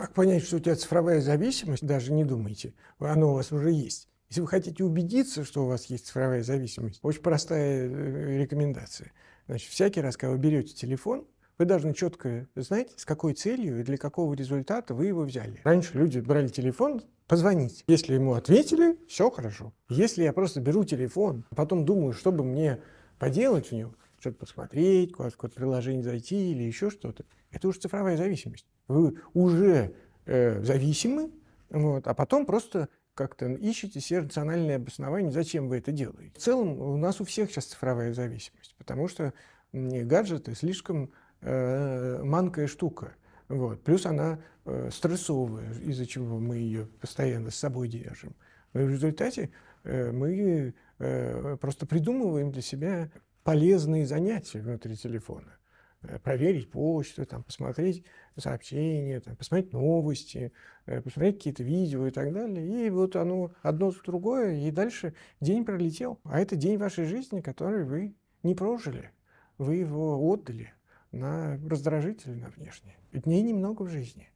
Как понять, что у тебя цифровая зависимость? Даже не думайте. Оно у вас уже есть. Если вы хотите убедиться, что у вас есть цифровая зависимость, очень простая э, рекомендация. Значит, всякий раз, когда вы берете телефон, вы должны четко знать, с какой целью и для какого результата вы его взяли. Раньше люди брали телефон, позвонить. Если ему ответили, все хорошо. Если я просто беру телефон, а потом думаю, что бы мне поделать в нем, что-то посмотреть, куда-то куда приложение зайти или еще что-то. Это уже цифровая зависимость. Вы уже э, зависимы, вот, а потом просто как-то ищете себе рациональное обоснование, зачем вы это делаете. В целом у нас у всех сейчас цифровая зависимость, потому что гаджеты слишком э, манкая штука. Вот. Плюс она э, стрессовая, из-за чего мы ее постоянно с собой держим. И в результате э, мы э, просто придумываем для себя полезные занятия внутри телефона. Э, проверить почту, там, посмотреть сообщения, там, посмотреть новости, э, посмотреть какие-то видео и так далее. И вот оно одно за другое, и дальше день пролетел. А это день вашей жизни, который вы не прожили. Вы его отдали на раздражители, на внешние. Дней немного в жизни.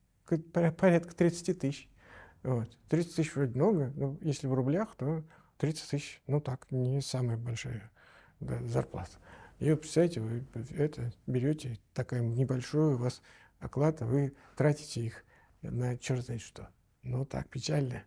Порядка 30 тысяч. Вот. 30 тысяч вроде много, но если в рублях, то 30 тысяч, ну так, не самая большая зарплат. И вот, представляете, вы это берете, такая небольшой у вас оклад, а вы тратите их на черт знает что. Ну так, печально.